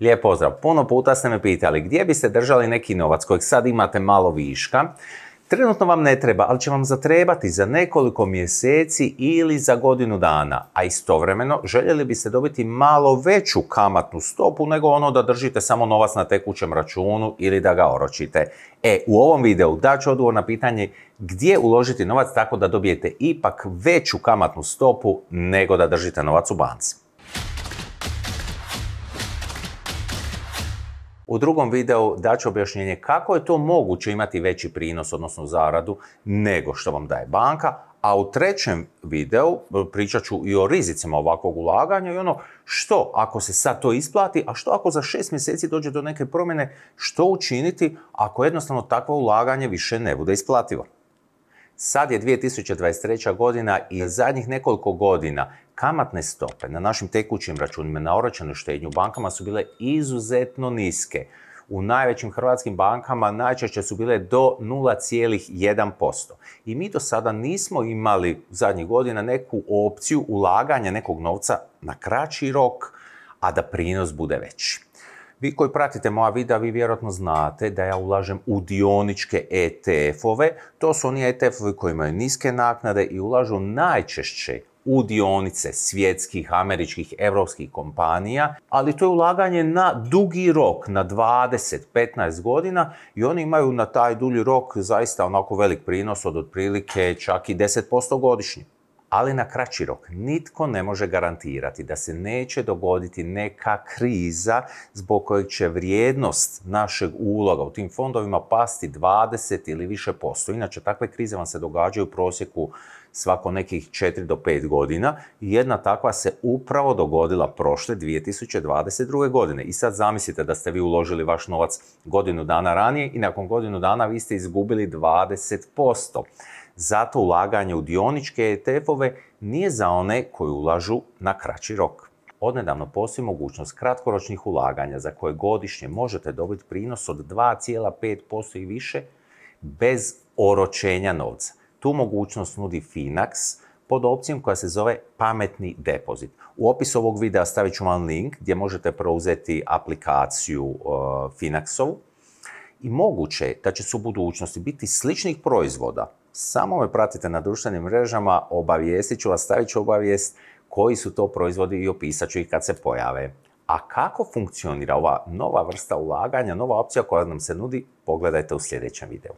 Lijep pozdrav. Puno puta ste me pitali gdje biste držali neki novac kojeg sad imate malo viška. Trenutno vam ne treba, ali će vam zatrebati za nekoliko mjeseci ili za godinu dana. A istovremeno željeli biste dobiti malo veću kamatnu stopu nego ono da držite samo novac na tekućem računu ili da ga oročite. E, u ovom videu daću odgovor na pitanje gdje uložiti novac tako da dobijete ipak veću kamatnu stopu nego da držite novac u banci. U drugom videu daću objašnjenje kako je to moguće imati veći prinos, odnosno zaradu, nego što vam daje banka, a u trećem videu e, pričat ću i o rizicima ovakvog ulaganja i ono što ako se sad to isplati, a što ako za šest mjeseci dođe do neke promjene, što učiniti ako jednostavno takvo ulaganje više ne bude isplativo. Sad je 2023. godina i zadnjih nekoliko godina kamatne stope na našim tekućim računima na oročenu štednju bankama su bile izuzetno niske. U najvećim hrvatskim bankama najčešće su bile do 0,1%. I mi do sada nismo imali zadnjih godina neku opciju ulaganja nekog novca na kraći rok, a da prinos bude veći. Vi koji pratite moja videa, vi vjerojatno znate da ja ulažem u dioničke ETF-ove. To su oni ETF-ovi koji imaju niske naknade i ulažu najčešće u dionice svjetskih, američkih, europskih kompanija, ali to je ulaganje na dugi rok, na 20-15 godina i oni imaju na taj dulji rok zaista onako velik prinos od otprilike čak i 10% godišnje ali na kraći rok nitko ne može garantirati da se neće dogoditi neka kriza zbog kojeg će vrijednost našeg uloga u tim fondovima pasti 20 ili više posto. Inače, takve krize vam se događaju u prosjeku svako nekih 4 do 5 godina. Jedna takva se upravo dogodila prošle 2022. godine. I sad zamislite da ste vi uložili vaš novac godinu dana ranije i nakon godinu dana vi ste izgubili 20%. Zato ulaganje u dioničke ETF-ove nije za one koji ulažu na kraći rok. Odnedavno postoji mogućnost kratkoročnih ulaganja za koje godišnje možete dobiti prinos od 2,5% i više bez oročenja novca. Tu mogućnost nudi Finax pod opcijom koja se zove pametni depozit. U opisu ovog videa stavit ću vam link gdje možete preuzeti aplikaciju e, Finaxovu i moguće da će se u budućnosti biti sličnih proizvoda samo me pratite na društvenim mrežama, obavijestit ću vas, stavit ću obavijest koji su to proizvodi i opisat ću ih kad se pojave. A kako funkcionira ova nova vrsta ulaganja, nova opcija koja nam se nudi, pogledajte u sljedećem videu.